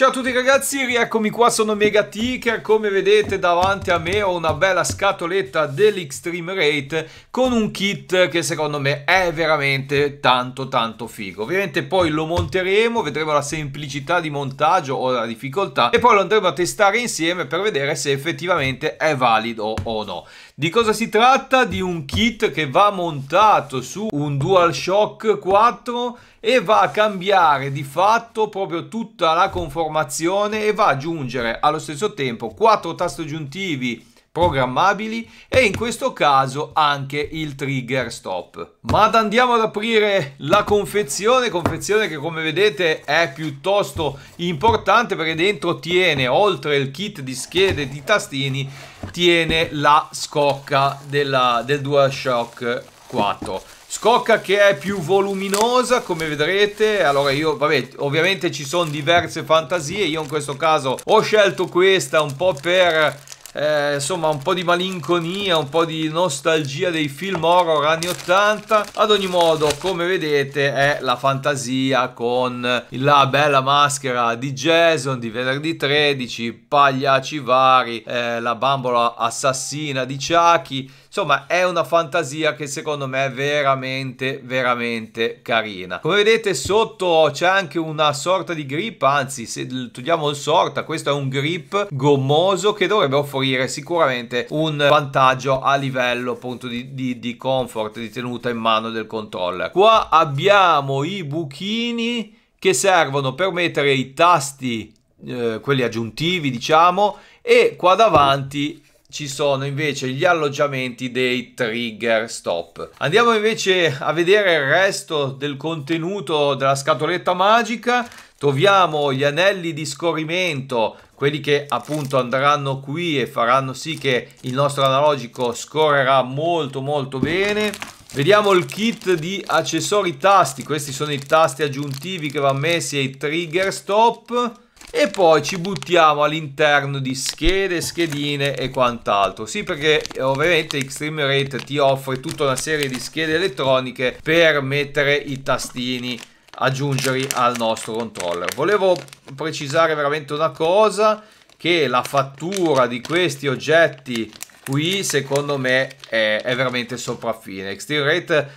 Ciao a tutti ragazzi, rieccomi qua, sono Mega Ticker, come vedete davanti a me ho una bella scatoletta dell'Extreme Rate con un kit che secondo me è veramente tanto tanto figo. Ovviamente poi lo monteremo, vedremo la semplicità di montaggio o la difficoltà e poi lo andremo a testare insieme per vedere se effettivamente è valido o no. Di cosa si tratta? Di un kit che va montato su un DualShock 4 e va a cambiare di fatto proprio tutta la conformazione e va a aggiungere allo stesso tempo quattro tasti aggiuntivi programmabili e in questo caso anche il trigger stop. Ma andiamo ad aprire la confezione, confezione che come vedete è piuttosto importante perché dentro tiene, oltre il kit di schede e di tastini, tiene la scocca della, del DualShock 4. Scocca che è più voluminosa, come vedrete. Allora io, vabbè, ovviamente ci sono diverse fantasie. Io in questo caso ho scelto questa un po' per eh, insomma un po' di malinconia, un po' di nostalgia dei film horror anni 80. Ad ogni modo, come vedete, è la fantasia con la bella maschera di Jason di venerdì 13, pagliacci vari, eh, la bambola assassina di Chucky Insomma, è una fantasia che secondo me è veramente, veramente carina. Come vedete sotto c'è anche una sorta di grip, anzi se togliamo il sorta, questo è un grip gommoso che dovrebbe offrire sicuramente un vantaggio a livello appunto di, di, di comfort, di tenuta in mano del controller. Qua abbiamo i buchini che servono per mettere i tasti, eh, quelli aggiuntivi diciamo, e qua davanti ci sono invece gli alloggiamenti dei trigger stop. Andiamo invece a vedere il resto del contenuto della scatoletta magica. Troviamo gli anelli di scorrimento, quelli che appunto andranno qui e faranno sì che il nostro analogico scorrerà molto molto bene. Vediamo il kit di accessori tasti, questi sono i tasti aggiuntivi che vanno messi ai trigger stop e poi ci buttiamo all'interno di schede, schedine e quant'altro. Sì, perché eh, ovviamente Extreme Rate ti offre tutta una serie di schede elettroniche per mettere i tastini aggiungerli al nostro controller. Volevo precisare veramente una cosa che la fattura di questi oggetti qui secondo me è, è veramente sopraffine. Extreme Rate,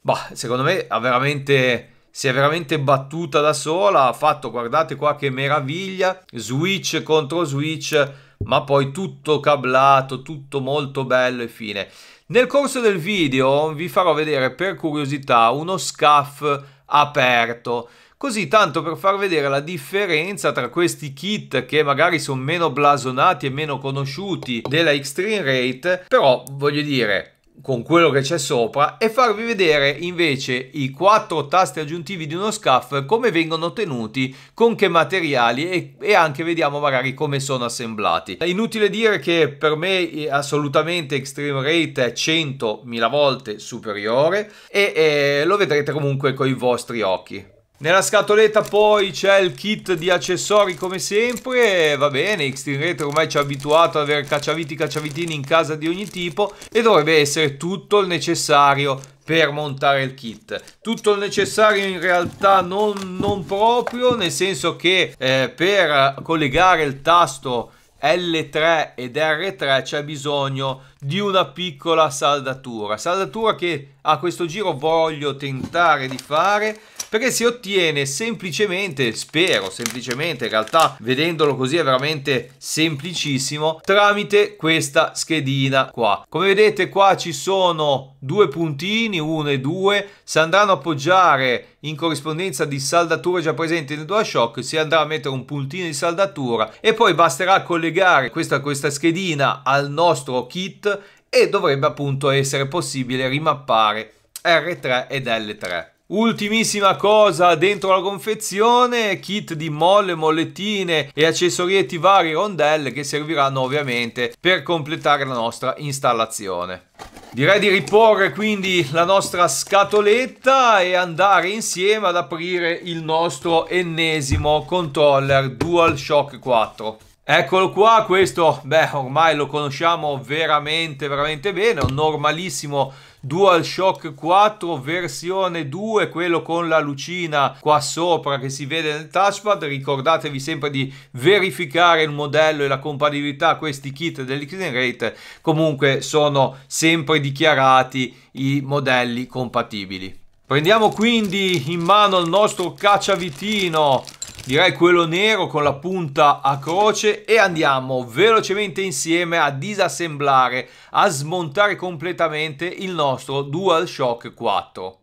bah, secondo me ha veramente si è veramente battuta da sola, ha fatto, guardate qua che meraviglia, switch contro switch, ma poi tutto cablato, tutto molto bello e fine. Nel corso del video vi farò vedere per curiosità uno scaff aperto, così tanto per far vedere la differenza tra questi kit che magari sono meno blasonati e meno conosciuti della Extreme Rate, però voglio dire con quello che c'è sopra e farvi vedere invece i quattro tasti aggiuntivi di uno scaff come vengono ottenuti con che materiali e, e, anche vediamo magari come sono assemblati è inutile dire che per me assolutamente extreme rate è 100.000 volte superiore e, e eh, lo vedrete comunque con i vostri occhi nella scatoletta poi c'è il kit di accessori come sempre, va bene, Xtreme Retro ormai ci ha abituato ad avere cacciaviti cacciavitini in casa di ogni tipo e dovrebbe essere tutto il necessario per montare il kit. Tutto il necessario in realtà non, non proprio, nel senso che eh, per collegare il tasto L3 ed R3 c'è bisogno di una piccola saldatura, saldatura che a questo giro voglio tentare di fare perché si ottiene semplicemente, spero semplicemente, in realtà vedendolo così è veramente semplicissimo, tramite questa schedina qua. Come vedete qua ci sono due puntini, uno e due, si andranno a appoggiare in corrispondenza di saldature già presenti nel DualShock, si andrà a mettere un puntino di saldatura e poi basterà collegare questa, questa schedina al nostro kit e dovrebbe appunto essere possibile rimappare R3 ed L3. Ultimissima cosa dentro la confezione, kit di molle, mollettine e accessorietti vari rondelle che serviranno ovviamente per completare la nostra installazione. Direi di riporre quindi la nostra scatoletta e andare insieme ad aprire il nostro ennesimo controller DualShock 4. Eccolo qua, questo beh ormai lo conosciamo veramente veramente bene, un normalissimo controller DualShock 4 versione 2, quello con la lucina qua sopra che si vede nel touchpad, ricordatevi sempre di verificare il modello e la compatibilità a questi kit dell'Xenerate, comunque sono sempre dichiarati i modelli compatibili. Prendiamo quindi in mano il nostro cacciavitino direi quello nero con la punta a croce e andiamo velocemente insieme a disassemblare, a smontare completamente il nostro DualShock 4.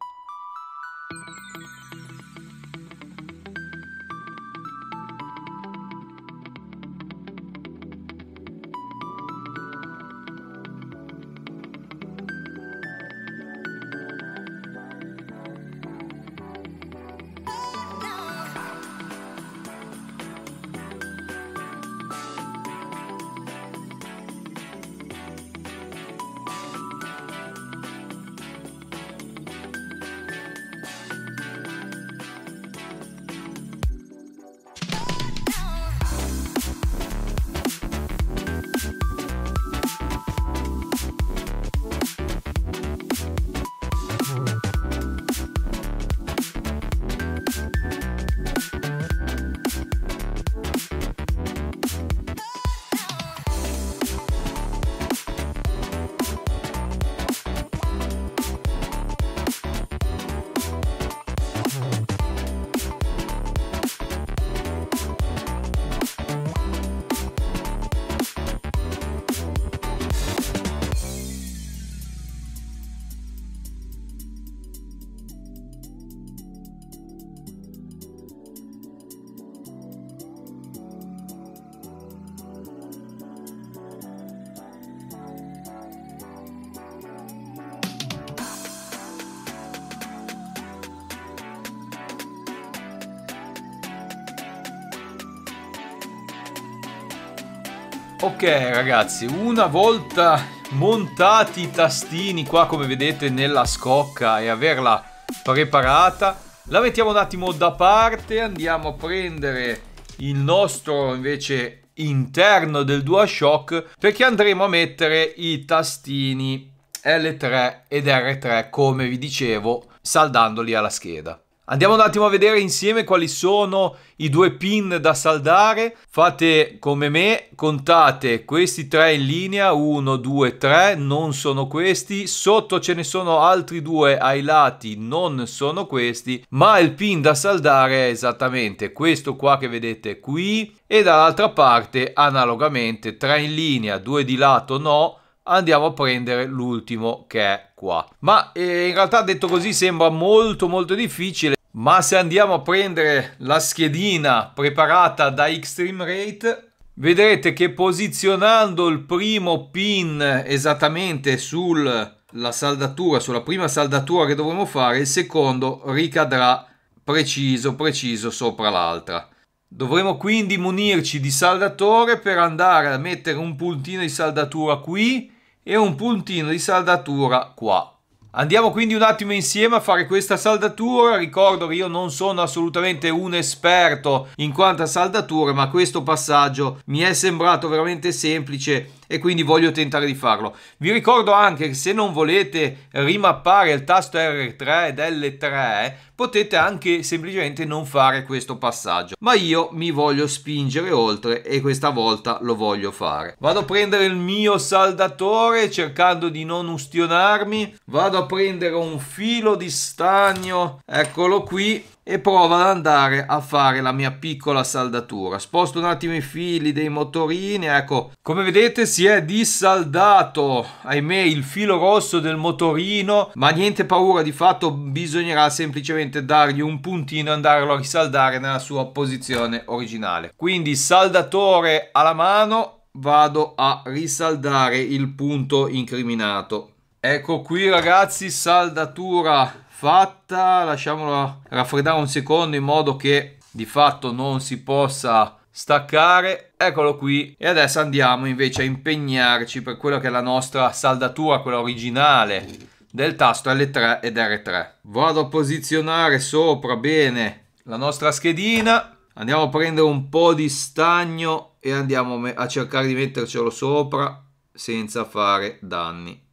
Ok ragazzi, una volta montati i tastini qua come vedete nella scocca e averla preparata, la mettiamo un attimo da parte, andiamo a prendere il nostro invece interno del DualShock perché andremo a mettere i tastini L3 ed R3 come vi dicevo saldandoli alla scheda. Andiamo un attimo a vedere insieme quali sono i due pin da saldare. Fate come me, contate questi tre in linea, 1, 2, 3, non sono questi. Sotto ce ne sono altri due ai lati, non sono questi. Ma il pin da saldare è esattamente questo qua che vedete qui. E dall'altra parte, analogamente, 3 in linea, 2 di lato no, andiamo a prendere l'ultimo che è qua. Ma eh, in realtà detto così sembra molto molto difficile ma se andiamo a prendere la schedina preparata da Extreme Rate, vedrete che posizionando il primo pin esattamente sulla saldatura, sulla prima saldatura che dovremo fare, il secondo ricadrà preciso preciso sopra l'altra. Dovremo quindi munirci di saldatore per andare a mettere un puntino di saldatura qui e un puntino di saldatura qua. Andiamo quindi un attimo insieme a fare questa saldatura, ricordo che io non sono assolutamente un esperto in quanto a saldature ma questo passaggio mi è sembrato veramente semplice e quindi voglio tentare di farlo. Vi ricordo anche che se non volete rimappare il tasto R3 ed L3 potete anche semplicemente non fare questo passaggio ma io mi voglio spingere oltre e questa volta lo voglio fare vado a prendere il mio saldatore cercando di non ustionarmi vado a prendere un filo di stagno eccolo qui e provo ad andare a fare la mia piccola saldatura. Sposto un attimo i fili dei motorini, ecco, come vedete si è dissaldato, ahimè, il filo rosso del motorino, ma niente paura, di fatto bisognerà semplicemente dargli un puntino e andarlo a risaldare nella sua posizione originale. Quindi saldatore alla mano, vado a risaldare il punto incriminato. Ecco qui ragazzi, saldatura fatta, lasciamola raffreddare un secondo in modo che di fatto non si possa staccare eccolo qui e adesso andiamo invece a impegnarci per quella che è la nostra saldatura quella originale del tasto L3 ed R3 vado a posizionare sopra bene la nostra schedina andiamo a prendere un po' di stagno e andiamo a cercare di mettercelo sopra senza fare danni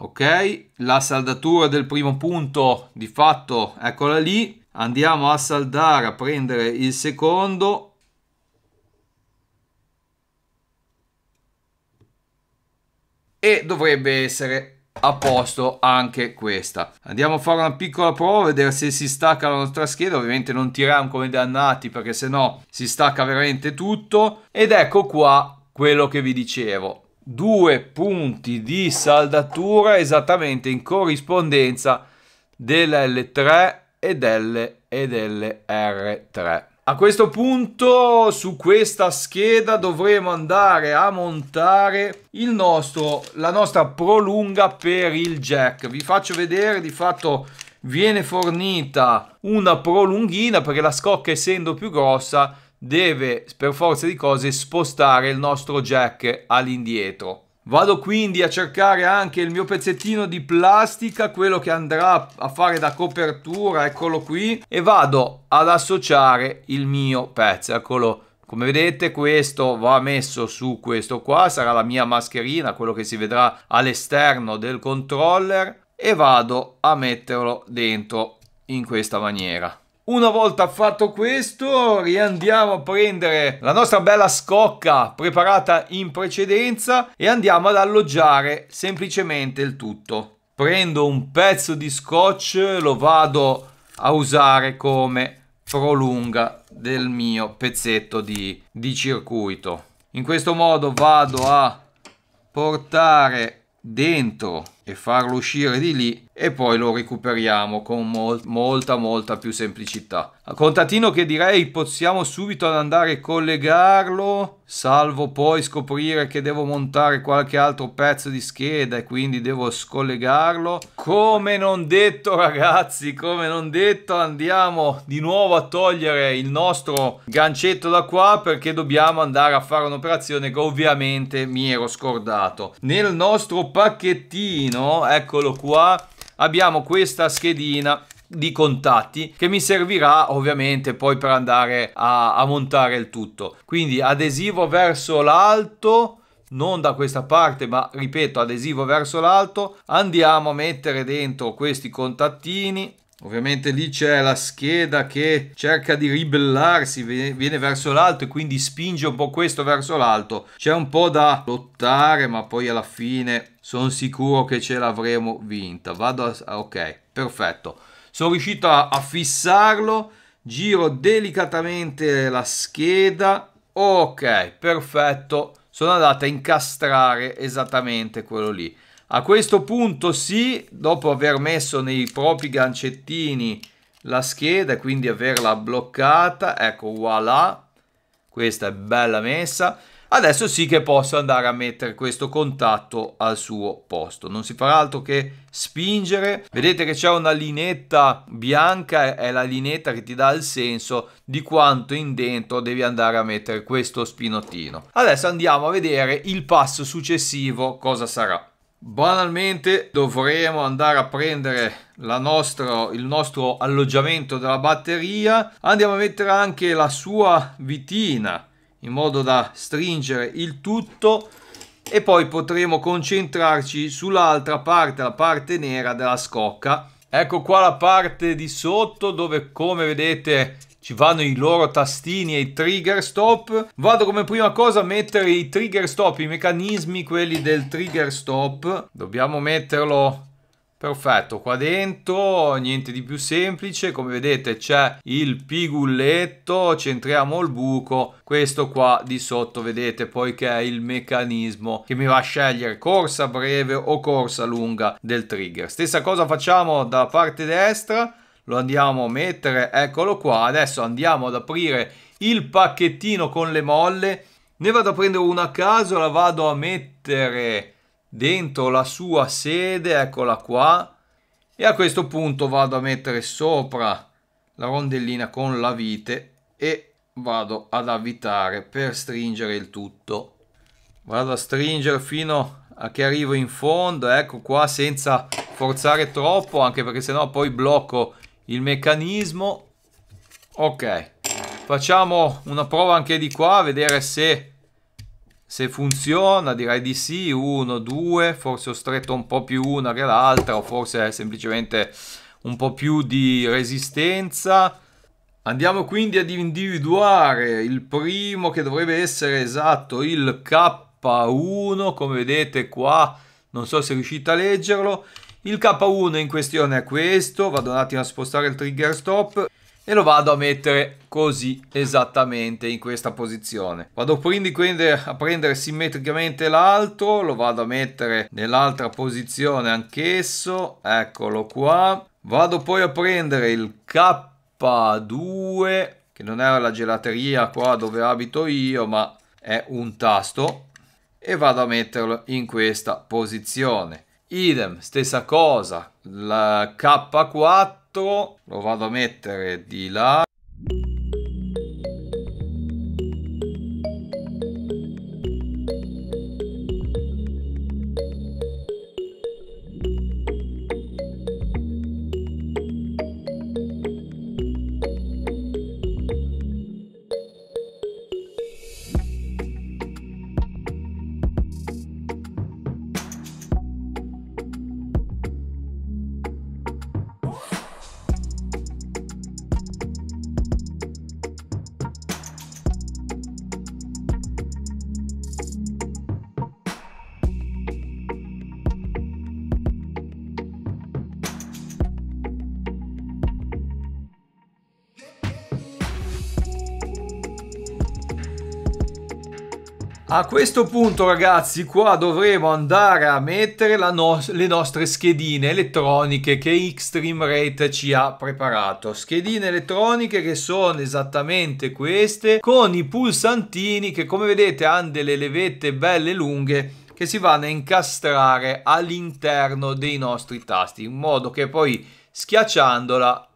ok la saldatura del primo punto di fatto eccola lì andiamo a saldare a prendere il secondo e dovrebbe essere a posto anche questa andiamo a fare una piccola prova vedere se si stacca la nostra scheda ovviamente non tiriamo come dannati perché se no si stacca veramente tutto ed ecco qua quello che vi dicevo due punti di saldatura esattamente in corrispondenza dell'L3 e, dell dell'R3. A questo punto su questa scheda dovremo andare a montare nostro, la nostra prolunga per il jack. Vi faccio vedere, di fatto viene fornita una prolunghina perché la scocca essendo più grossa deve per forza di cose spostare il nostro jack all'indietro. Vado quindi a cercare anche il mio pezzettino di plastica, quello che andrà a fare da copertura, eccolo qui, e vado ad associare il mio pezzo, eccolo come vedete questo va messo su questo qua, sarà la mia mascherina, quello che si vedrà all'esterno del controller e vado a metterlo dentro in questa maniera. Una volta fatto questo, riandiamo a prendere la nostra bella scocca preparata in precedenza e andiamo ad alloggiare semplicemente il tutto. Prendo un pezzo di scotch, lo vado a usare come prolunga del mio pezzetto di, di circuito. In questo modo vado a portare dentro e farlo uscire di lì e poi lo recuperiamo con mol molta molta più semplicità. Contatino che direi possiamo subito andare a collegarlo, salvo poi scoprire che devo montare qualche altro pezzo di scheda e quindi devo scollegarlo. Come non detto ragazzi, come non detto andiamo di nuovo a togliere il nostro gancetto da qua perché dobbiamo andare a fare un'operazione che ovviamente mi ero scordato. Nel nostro pacchettino mano, eccolo qua, abbiamo questa schedina di contatti che mi servirà ovviamente poi per andare a, a montare il tutto quindi adesivo verso l'alto non da questa parte ma ripeto adesivo verso l'alto andiamo a mettere dentro questi contattini Ovviamente lì c'è la scheda che cerca di ribellarsi, viene verso l'alto e quindi spinge un po' questo verso l'alto. C'è un po' da lottare, ma poi alla fine sono sicuro che ce l'avremo vinta. Vado a... Ah, ok, perfetto. Sono riuscito a, a fissarlo, giro delicatamente la scheda. Ok, perfetto. Sono andato a incastrare esattamente quello lì. A questo punto sì, dopo aver messo nei propri gancettini la scheda, e quindi averla bloccata, ecco voilà, questa è bella messa. Adesso sì che posso andare a mettere questo contatto al suo posto, non si farà altro che spingere. Vedete che c'è una linetta bianca, è la linetta che ti dà il senso di quanto in dentro devi andare a mettere questo spinottino. Adesso andiamo a vedere il passo successivo cosa sarà banalmente dovremo andare a prendere nostro, il nostro alloggiamento della batteria andiamo a mettere anche la sua vitina in modo da stringere il tutto e poi potremo concentrarci sull'altra parte la parte nera della scocca ecco qua la parte di sotto dove come vedete ci vanno i loro tastini e i trigger stop. Vado come prima cosa a mettere i trigger stop, i meccanismi, quelli del trigger stop. Dobbiamo metterlo Perfetto, qua dentro niente di più semplice, come vedete c'è il pigulletto, centriamo il buco, questo qua di sotto vedete poi che è il meccanismo che mi va a scegliere corsa breve o corsa lunga del trigger. Stessa cosa facciamo dalla parte destra, lo andiamo a mettere, eccolo qua, adesso andiamo ad aprire il pacchettino con le molle, ne vado a prendere una a caso, la vado a mettere dentro la sua sede, eccola qua, e a questo punto vado a mettere sopra la rondellina con la vite e vado ad avvitare per stringere il tutto. Vado a stringere fino a che arrivo in fondo, ecco qua senza forzare troppo, anche perché sennò poi blocco il meccanismo. Ok, facciamo una prova anche di qua, a vedere se, se funziona, direi di sì, 1, 2, forse ho stretto un po' più una che l'altra, o forse è semplicemente un po' più di resistenza. Andiamo quindi ad individuare il primo che dovrebbe essere esatto, il K1, come vedete qua, non so se riuscite a leggerlo, il K1 in questione è questo, vado un attimo a spostare il trigger stop e lo vado a mettere così esattamente in questa posizione. Vado quindi a prendere simmetricamente l'altro, lo vado a mettere nell'altra posizione anch'esso, eccolo qua. Vado poi a prendere il K2, che non era la gelateria qua dove abito io, ma è un tasto, e vado a metterlo in questa posizione idem stessa cosa la k4 lo vado a mettere di là A questo punto ragazzi qua dovremo andare a mettere no le nostre schedine elettroniche che Xtreme Rate ci ha preparato. Schedine elettroniche che sono esattamente queste con i pulsantini che come vedete hanno delle levette belle lunghe che si vanno a incastrare all'interno dei nostri tasti in modo che poi schiacciandola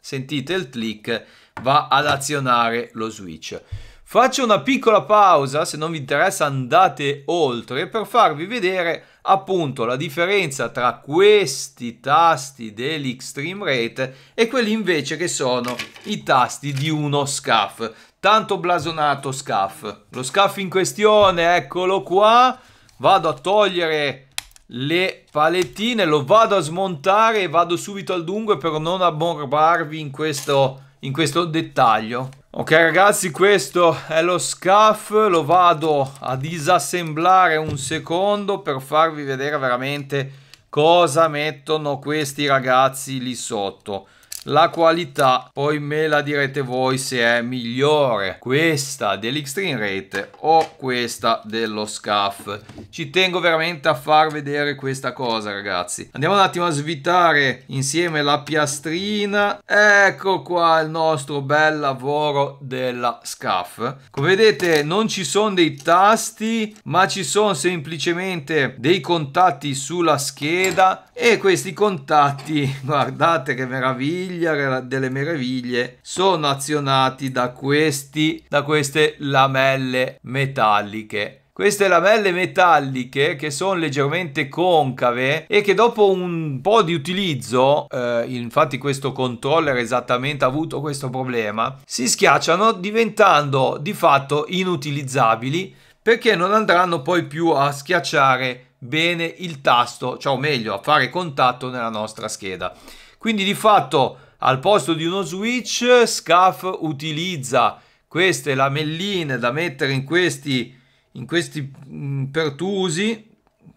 sentite il click va ad azionare lo switch. Faccio una piccola pausa, se non vi interessa andate oltre, per farvi vedere appunto la differenza tra questi tasti dell'Extreme Rate e quelli invece che sono i tasti di uno SCAF. Tanto blasonato SCAF. Lo SCAF in questione, eccolo qua, vado a togliere le palettine, lo vado a smontare e vado subito al dungo per non ammorbarvi in questo, in questo dettaglio. Ok ragazzi questo è lo SCAF, lo vado a disassemblare un secondo per farvi vedere veramente cosa mettono questi ragazzi lì sotto. La qualità poi me la direte voi se è migliore questa dell'Extreme Rate o questa dello SCAF. Ci tengo veramente a far vedere questa cosa ragazzi. Andiamo un attimo a svitare insieme la piastrina. Ecco qua il nostro bel lavoro della SCAF. Come vedete non ci sono dei tasti ma ci sono semplicemente dei contatti sulla scheda e questi contatti guardate che meraviglia meraviglia delle meraviglie sono azionati da, questi, da queste lamelle metalliche queste lamelle metalliche che sono leggermente concave e che dopo un po' di utilizzo, eh, infatti questo controller esattamente ha avuto questo problema, si schiacciano diventando di fatto inutilizzabili perché non andranno poi più a schiacciare bene il tasto, cioè o meglio a fare contatto nella nostra scheda. Quindi di fatto al posto di uno switch, Scaf utilizza queste lamelline da mettere in questi, in questi mm, pertusi,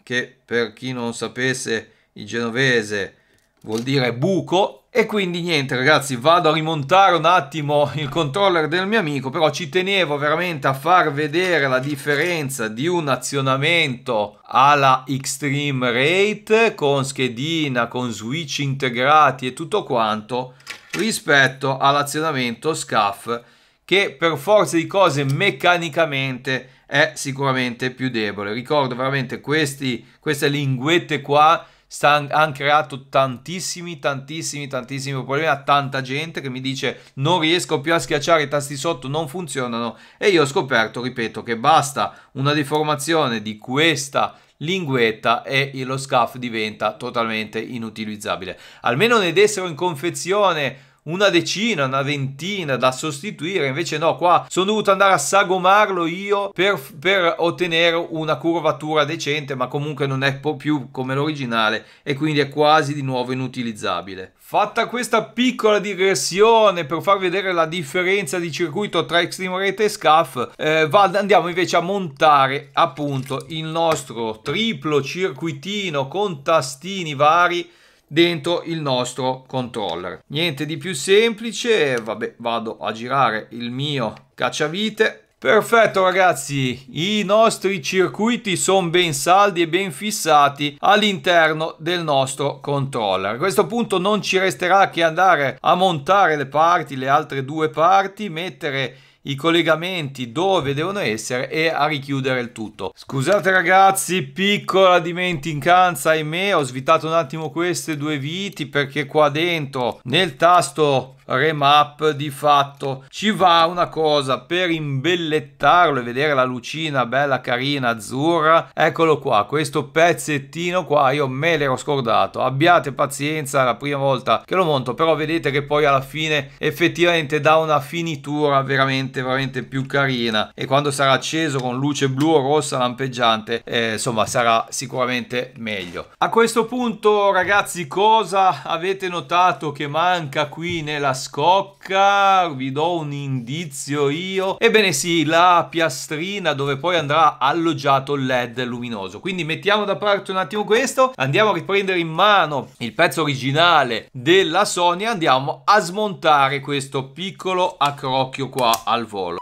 che per chi non sapesse il genovese vuol dire buco, e quindi niente ragazzi, vado a rimontare un attimo il controller del mio amico, però ci tenevo veramente a far vedere la differenza di un azionamento alla Extreme Rate con schedina, con switch integrati e tutto quanto rispetto all'azionamento SCAF che per forza di cose meccanicamente è sicuramente più debole. Ricordo veramente questi, queste linguette qua sta, hanno creato tantissimi, tantissimi, tantissimi problemi a tanta gente che mi dice non riesco più a schiacciare i tasti sotto, non funzionano e io ho scoperto, ripeto, che basta una deformazione di questa linguetta e lo scaf diventa totalmente inutilizzabile. Almeno ne dessero in confezione una decina, una ventina da sostituire, invece no, qua sono dovuto andare a sagomarlo io per, per ottenere una curvatura decente, ma comunque non è più come l'originale e quindi è quasi di nuovo inutilizzabile. Fatta questa piccola digressione per far vedere la differenza di circuito tra Extreme Rate e SCAF, eh, andiamo invece a montare appunto il nostro triplo circuitino con tastini vari dentro il nostro controller. Niente di più semplice, vabbè vado a girare il mio cacciavite. Perfetto ragazzi, i nostri circuiti sono ben saldi e ben fissati all'interno del nostro controller. A questo punto non ci resterà che andare a montare le parti, le altre due parti, mettere i collegamenti dove devono essere e a richiudere il tutto. Scusate ragazzi, piccola dimenticanza, ahimè, ho svitato un attimo queste due viti perché qua dentro nel tasto remap di fatto ci va una cosa per imbellettarlo e vedere la lucina bella carina azzurra eccolo qua questo pezzettino qua io me l'ero scordato abbiate pazienza la prima volta che lo monto però vedete che poi alla fine effettivamente dà una finitura veramente veramente più carina e quando sarà acceso con luce blu o rossa lampeggiante eh, insomma sarà sicuramente meglio a questo punto ragazzi cosa avete notato che manca qui nella scocca, vi do un indizio io. Ebbene sì, la piastrina dove poi andrà alloggiato il LED luminoso. Quindi mettiamo da parte un attimo questo, andiamo a riprendere in mano il pezzo originale della Sony, andiamo a smontare questo piccolo accrocchio qua al volo.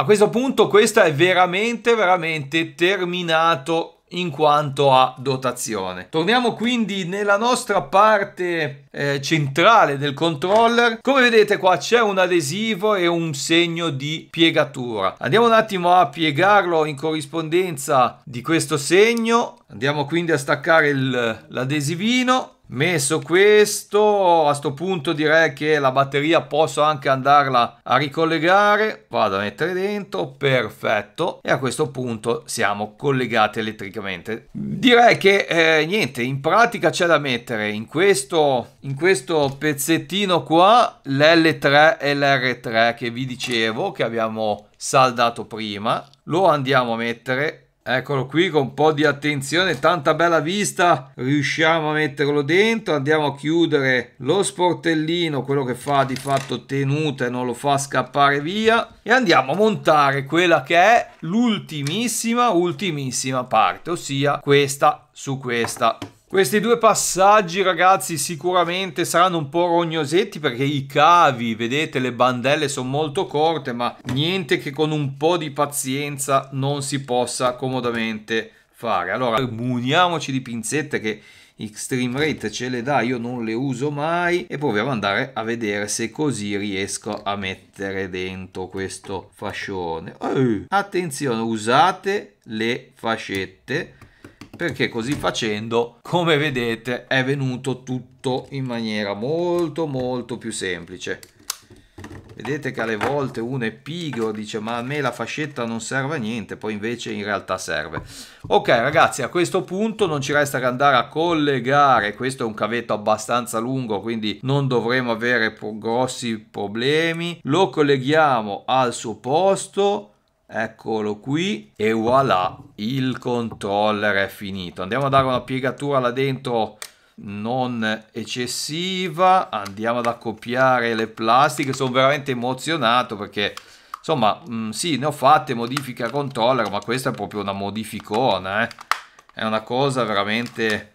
A questo punto questo è veramente, veramente terminato in quanto a dotazione. Torniamo quindi nella nostra parte eh, centrale del controller. Come vedete qua c'è un adesivo e un segno di piegatura. Andiamo un attimo a piegarlo in corrispondenza di questo segno. Andiamo quindi a staccare l'adesivino Messo questo, a sto punto direi che la batteria posso anche andarla a ricollegare, vado a mettere dentro, perfetto, e a questo punto siamo collegati elettricamente. Direi che eh, niente, in pratica c'è da mettere in questo, in questo pezzettino qua l'L3 e l'R3 che vi dicevo, che abbiamo saldato prima, lo andiamo a mettere Eccolo qui con un po' di attenzione, tanta bella vista, riusciamo a metterlo dentro, andiamo a chiudere lo sportellino, quello che fa di fatto tenuta e non lo fa scappare via e andiamo a montare quella che è l'ultimissima, ultimissima parte, ossia questa su questa. Questi due passaggi ragazzi sicuramente saranno un po' rognosetti perché i cavi, vedete le bandelle sono molto corte ma niente che con un po' di pazienza non si possa comodamente fare. Allora muniamoci di pinzette che Extreme Rate ce le dà, io non le uso mai e proviamo ad andare a vedere se così riesco a mettere dentro questo fascione. Eh, attenzione, usate le fascette perché così facendo come vedete è venuto tutto in maniera molto molto più semplice vedete che alle volte uno è pigro dice ma a me la fascetta non serve a niente poi invece in realtà serve ok ragazzi a questo punto non ci resta che andare a collegare questo è un cavetto abbastanza lungo quindi non dovremo avere grossi problemi lo colleghiamo al suo posto Eccolo qui e voilà, il controller è finito. Andiamo a dare una piegatura là dentro non eccessiva, andiamo ad accoppiare le plastiche, sono veramente emozionato perché insomma mh, mm, sì ne ho fatte modifiche modifica controller ma questa è proprio una modificona, eh. è una cosa veramente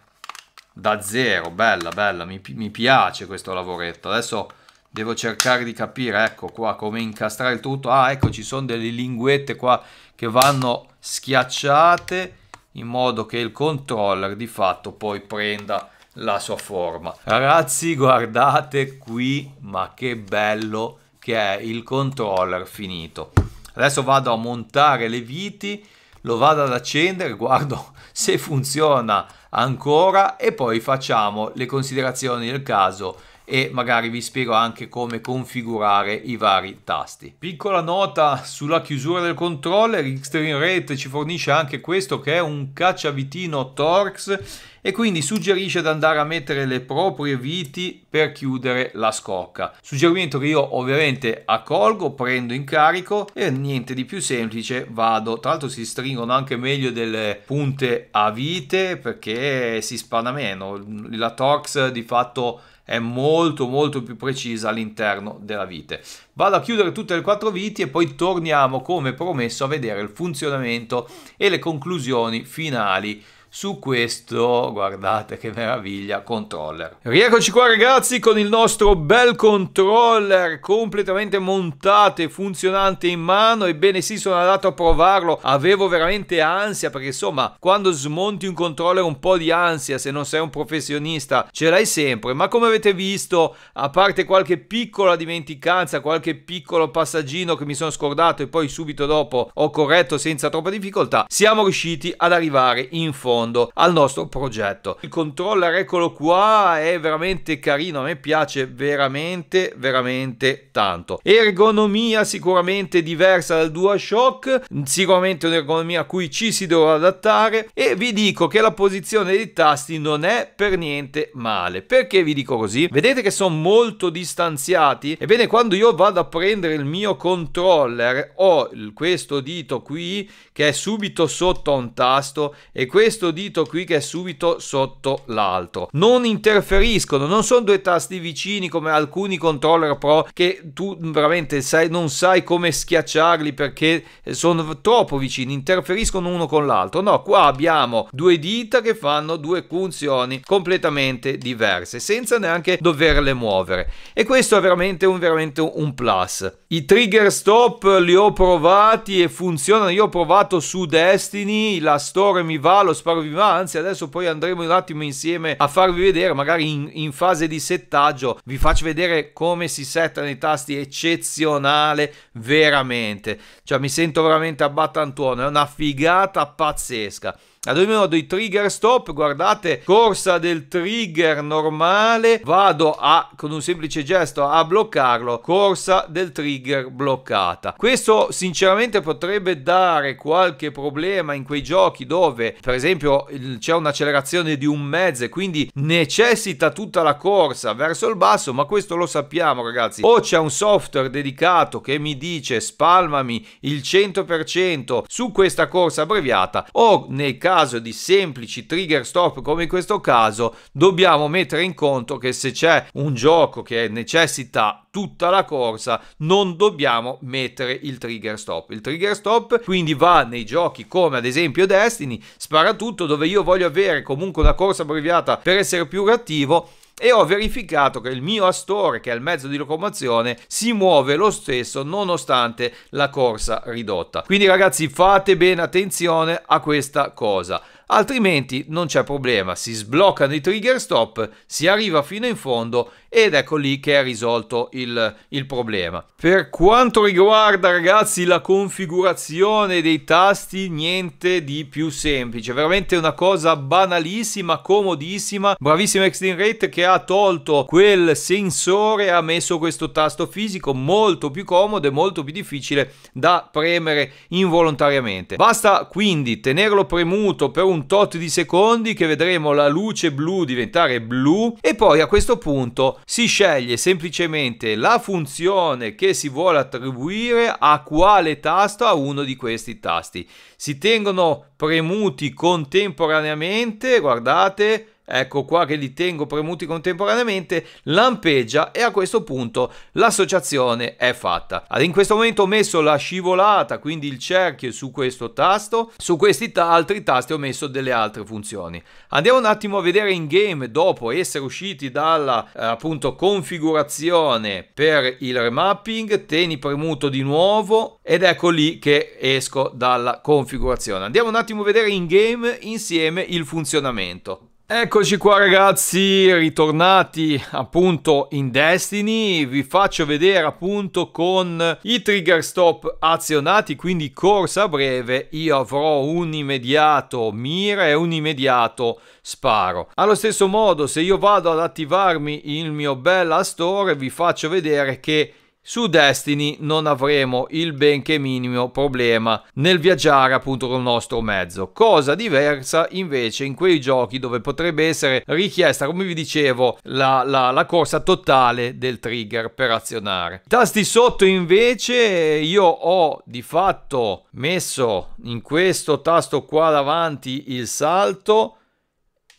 da zero, bella bella, mi, mi piace questo lavoretto. Adesso devo cercare di capire, ecco qua, come incastrare il tutto. Ah, ecco, ci sono delle linguette qua che vanno schiacciate in modo che il controller di fatto poi prenda la sua forma. Ragazzi, guardate qui, ma che bello che è il controller finito. Adesso vado a montare le viti, lo vado ad accendere, guardo se funziona ancora e poi facciamo le considerazioni del caso e magari vi spiego anche come configurare i vari tasti. Piccola nota sulla chiusura del controller, Xtreme Rate ci fornisce anche questo che è un cacciavitino Torx e quindi suggerisce di andare a mettere le proprie viti per chiudere la scocca. Suggerimento che io ovviamente accolgo, prendo in carico e niente di più semplice, vado. Tra l'altro si stringono anche meglio delle punte a vite perché si spanna meno. La Torx di fatto è molto molto più precisa all'interno della vite. Vado a chiudere tutte le quattro viti e poi torniamo come promesso a vedere il funzionamento e le conclusioni finali su questo guardate che meraviglia controller rieccoci qua ragazzi con il nostro bel controller completamente montato e funzionante in mano ebbene sì sono andato a provarlo avevo veramente ansia perché insomma quando smonti un controller un po' di ansia se non sei un professionista ce l'hai sempre ma come avete visto a parte qualche piccola dimenticanza qualche piccolo passaggino che mi sono scordato e poi subito dopo ho corretto senza troppa difficoltà siamo riusciti ad arrivare in fondo fondo al nostro progetto. Il controller, eccolo qua, è veramente carino, a me piace veramente, veramente tanto. Ergonomia sicuramente diversa dal DualShock, sicuramente un'ergonomia a cui ci si dovrà adattare e vi dico che la posizione dei tasti non è per niente male. Perché vi dico così? Vedete che sono molto distanziati? Ebbene, quando io vado a prendere il mio controller ho questo dito qui che è subito sotto a un tasto e questo dito qui che è subito sotto l'altro. Non interferiscono, non sono due tasti vicini come alcuni controller pro che tu veramente sai, non sai come schiacciarli perché eh, sono troppo vicini, interferiscono uno con l'altro. No, qua abbiamo due dita che fanno due funzioni completamente diverse senza neanche doverle muovere e questo è veramente un, veramente un plus. I trigger stop li ho provati e funzionano, io ho provato giocato su Destiny, la storia mi va, lo sparo vi va, anzi adesso poi andremo un attimo insieme a farvi vedere, magari in, in fase di settaggio vi faccio vedere come si settano i tasti, eccezionale veramente, cioè mi sento veramente a battantuono, è una figata pazzesca. Ad dei trigger stop, guardate, corsa del trigger normale, vado a, con un semplice gesto a bloccarlo, corsa del trigger bloccata. Questo sinceramente potrebbe dare qualche problema in quei giochi dove per esempio c'è un'accelerazione di un mezzo e quindi necessita tutta la corsa verso il basso, ma questo lo sappiamo ragazzi. O c'è un software dedicato che mi dice spalmami il 100% su questa corsa abbreviata o nei casi caso di semplici trigger stop come in questo caso dobbiamo mettere in conto che se c'è un gioco che necessita tutta la corsa non dobbiamo mettere il trigger stop il trigger stop quindi va nei giochi come ad esempio Destiny spara tutto dove io voglio avere comunque una corsa abbreviata per essere più reattivo e ho verificato che il mio astore, che è il mezzo di locomozione, si muove lo stesso nonostante la corsa ridotta. Quindi ragazzi fate bene attenzione a questa cosa altrimenti non c'è problema, si sbloccano i trigger stop, si arriva fino in fondo ed ecco lì che è risolto il, il problema. Per quanto riguarda ragazzi la configurazione dei tasti, niente di più semplice, veramente una cosa banalissima, comodissima, bravissima Extreme Rate che ha tolto quel sensore ha messo questo tasto fisico molto più comodo e molto più difficile da premere involontariamente. Basta quindi tenerlo premuto per un tot di secondi che vedremo la luce blu diventare blu e poi a questo punto si sceglie semplicemente la funzione che si vuole attribuire a quale tasto a uno di questi tasti. Si tengono premuti contemporaneamente, guardate, ecco qua che li tengo premuti contemporaneamente, lampeggia e a questo punto l'associazione è fatta. Ad in questo momento ho messo la scivolata, quindi il cerchio su questo tasto, su questi ta altri tasti ho messo delle altre funzioni. Andiamo un attimo a vedere in game dopo essere usciti dalla eh, appunto configurazione per il remapping, tieni premuto di nuovo ed ecco lì che esco dalla configurazione. Andiamo un attimo a vedere in game insieme il funzionamento. Eccoci qua ragazzi, ritornati appunto in Destiny, vi faccio vedere appunto con i trigger stop azionati, quindi corsa breve, io avrò un immediato mira e un immediato sparo. Allo stesso modo se io vado ad attivarmi il mio bella store vi faccio vedere che su Destiny non avremo il benché minimo problema nel viaggiare appunto col nostro mezzo, cosa diversa invece in quei giochi dove potrebbe essere richiesta, come vi dicevo, la, la, la corsa totale del trigger per azionare. Tasti sotto invece io ho di fatto messo in questo tasto qua davanti il salto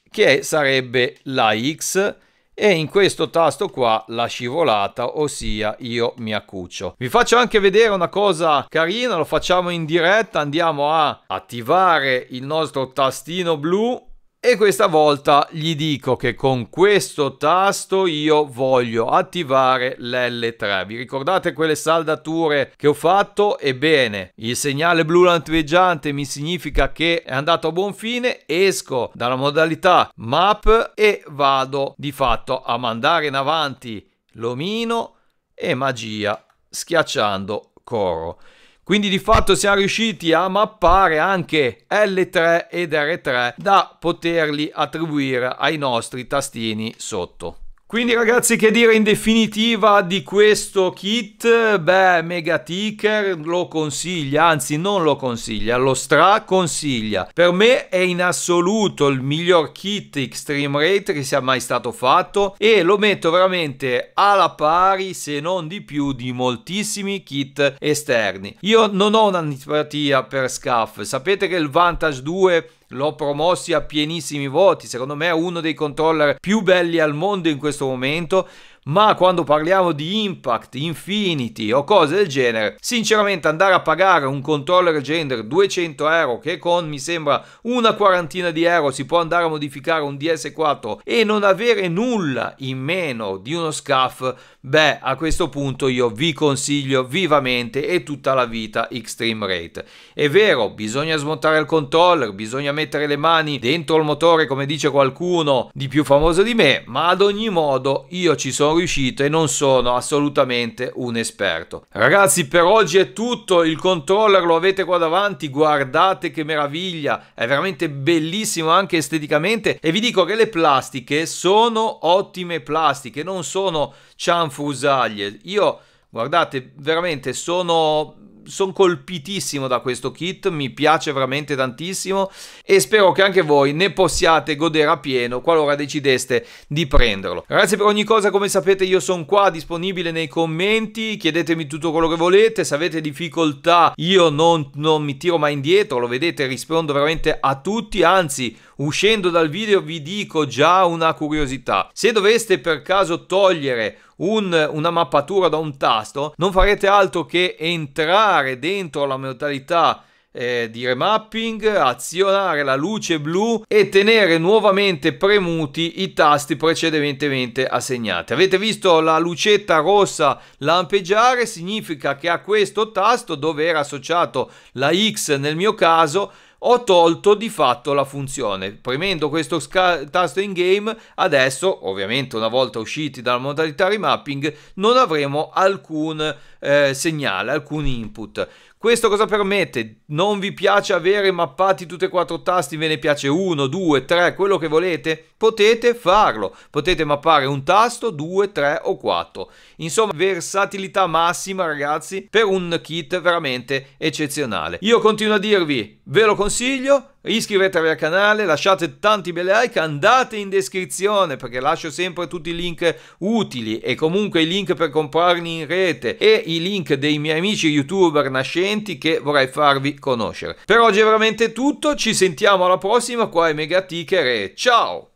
che sarebbe la X e in questo tasto qua la scivolata ossia io mi accuccio vi faccio anche vedere una cosa carina lo facciamo in diretta andiamo a attivare il nostro tastino blu e questa volta gli dico che con questo tasto io voglio attivare l'L3. Vi ricordate quelle saldature che ho fatto? Ebbene, il segnale blu lampeggiante mi significa che è andato a buon fine, esco dalla modalità map e vado di fatto a mandare in avanti l'omino e magia schiacciando coro. Quindi di fatto siamo riusciti a mappare anche L3 ed R3 da poterli attribuire ai nostri tastini sotto. Quindi ragazzi che dire in definitiva di questo kit? Beh, Mega Ticker lo consiglia, anzi non lo consiglia, lo straconsiglia. Per me è in assoluto il miglior kit Extreme Rate che sia mai stato fatto e lo metto veramente alla pari se non di più di moltissimi kit esterni. Io non ho un'antipatia per SCAF, sapete che il Vantage 2 L'ho promossi a pienissimi voti, secondo me è uno dei controller più belli al mondo in questo momento ma quando parliamo di Impact, Infinity o cose del genere, sinceramente andare a pagare un controller gender 200 euro che con mi sembra una quarantina di euro si può andare a modificare un DS4 e non avere nulla in meno di uno SCAF, beh a questo punto io vi consiglio vivamente e tutta la vita Extreme Rate. È vero, bisogna smontare il controller, bisogna mettere le mani dentro il motore come dice qualcuno di più famoso di me, ma ad ogni modo io ci sono riuscito e non sono assolutamente un esperto. Ragazzi per oggi è tutto, il controller lo avete qua davanti, guardate che meraviglia, è veramente bellissimo anche esteticamente e vi dico che le plastiche sono ottime plastiche, non sono cianfusaglie. Io guardate veramente sono sono colpitissimo da questo kit, mi piace veramente tantissimo e spero che anche voi ne possiate godere a pieno qualora decideste di prenderlo. Grazie per ogni cosa come sapete io sono qua disponibile nei commenti, chiedetemi tutto quello che volete, se avete difficoltà io non, non mi tiro mai indietro, lo vedete rispondo veramente a tutti, anzi uscendo dal video vi dico già una curiosità, se doveste per caso togliere un, una mappatura da un tasto, non farete altro che entrare dentro la modalità eh, di remapping, azionare la luce blu e tenere nuovamente premuti i tasti precedentemente assegnati. Avete visto la lucetta rossa lampeggiare, significa che a questo tasto dove era associato la X nel mio caso ho tolto di fatto la funzione. Premendo questo tasto in game, adesso, ovviamente una volta usciti dalla modalità remapping, non avremo alcun eh, segnale, alcun input. Questo cosa permette? Non vi piace avere mappati tutti e quattro tasti, ve ne piace uno, due, tre, quello che volete? Potete farlo. Potete mappare un tasto, due, tre o quattro. Insomma, versatilità massima, ragazzi, per un kit veramente eccezionale. Io continuo a dirvi, ve lo consiglio, iscrivetevi al canale, lasciate tanti bei like, andate in descrizione perché lascio sempre tutti i link utili e comunque i link per comprarli in rete e i link dei miei amici youtuber nascenti argomenti che vorrei farvi conoscere. Per oggi è veramente tutto, ci sentiamo alla prossima qua è Mega Ticker e ciao!